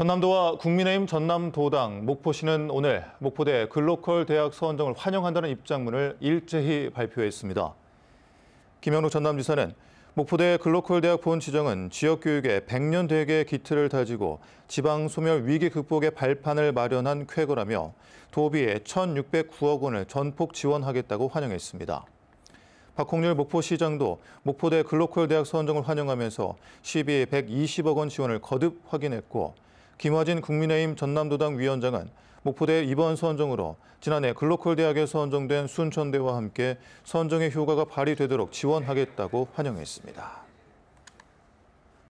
전남도와 국민의힘 전남도당 목포시는 오늘 목포대 글로컬 대학 선정을 환영한다는 입장문을 일제히 발표했습니다. 김영록 전남지사는 목포대 글로컬 대학 본 지정은 지역 교육의 100년 대계 기틀을 다지고 지방 소멸 위기 극복의 발판을 마련한 쾌거라며 도비에 1,609억 원을 전폭 지원하겠다고 환영했습니다. 박홍렬 목포시장도 목포대 글로컬 대학 선정을 환영하면서 시비 120억 원 지원을 거듭 확인했고 김화진 국민의힘 전남도당 위원장은 목포대 이번 선정으로 지난해 글로컬 대학에 선정된 순천대와 함께 선정의 효과가 발휘되도록 지원하겠다고 환영했습니다.